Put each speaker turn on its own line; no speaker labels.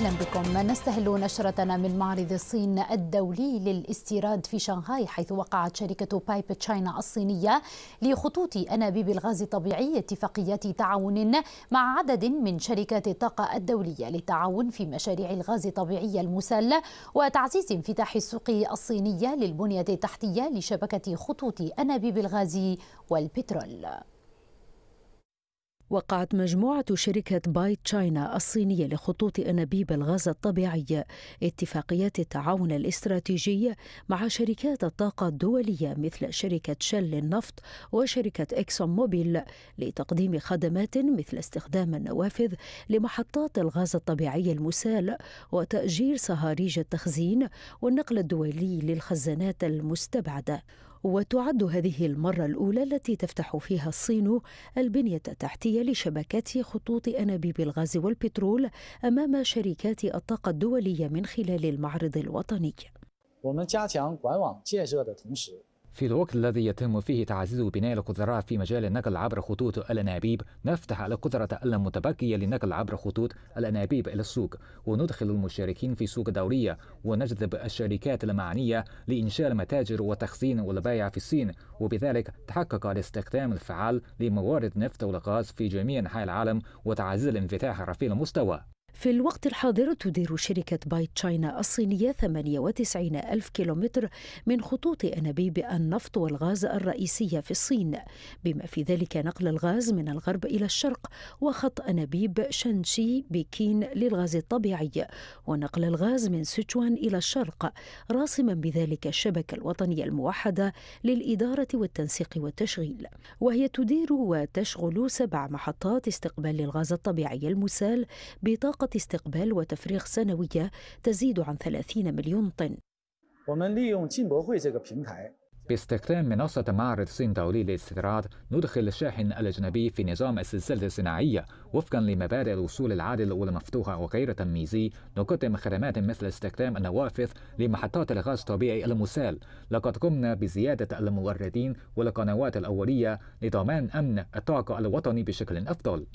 أهلا بكم نستهل نشرتنا من معرض الصين الدولي للاستيراد في شنغهاي حيث وقعت شركة بايب تشاينا الصينية لخطوط أنابيب الغاز الطبيعي اتفاقيات تعاون مع عدد من شركات الطاقة الدولية للتعاون في مشاريع الغاز الطبيعي المسال وتعزيز انفتاح السوق الصينية للبنية التحتية لشبكة خطوط أنابيب الغاز والبترول
وقعت مجموعة شركة باي تشاينا الصينية لخطوط أنابيب الغاز الطبيعي اتفاقيات التعاون الاستراتيجي مع شركات الطاقة الدولية مثل شركة شل للنفط وشركة إكسون موبيل لتقديم خدمات مثل استخدام النوافذ لمحطات الغاز الطبيعي المسال وتأجير صهاريج التخزين والنقل الدولي للخزانات المستبعدة وتعد هذه المرة الأولى التي تفتح فيها الصين البنية التحتية لشبكات خطوط أنابيب الغاز والبترول أمام شركات الطاقة الدولية من خلال المعرض الوطني. 我们加
强管网建设的同时，في الوقت الذي يتم فيه تعزيز بناء القدرات في مجال النقل عبر خطوط الأنابيب نفتح القدرة المتبقية للنقل عبر خطوط الأنابيب إلى السوق وندخل المشاركين في سوق دورية ونجذب الشركات المعنية لإنشاء المتاجر والتخزين والبيع في الصين وبذلك تحقق الاستخدام الفعال لموارد نفط والغاز في جميع أنحاء العالم وتعزيز الانفتاح رفيع المستوى
في الوقت الحاضر تدير شركة بايت تشاينا الصينية 98 ألف كيلومتر من خطوط أنابيب النفط والغاز الرئيسية في الصين بما في ذلك نقل الغاز من الغرب إلى الشرق وخط أنابيب شانشي بكين للغاز الطبيعي ونقل الغاز من سيتشوان إلى الشرق راسما بذلك الشبكة الوطنية الموحدة للإدارة والتنسيق والتشغيل وهي تدير وتشغل سبع محطات استقبال الغاز الطبيعي المسال بطاقة طاقة استقبال وتفريغ سنوية تزيد عن 30 مليون طن
باستخدام منصة معرض صين دولي للاستيراد ندخل الشاحن الأجنبي في نظام السلسلة الصناعية وفقا لمبادئ الوصول العادل والمفتوحة وغير تمييزي نقدم خدمات مثل استخدام النوافذ لمحطات الغاز الطبيعي المسال لقد قمنا بزيادة الموردين والقنوات الأولية لضمان أمن الطاقة الوطني بشكل أفضل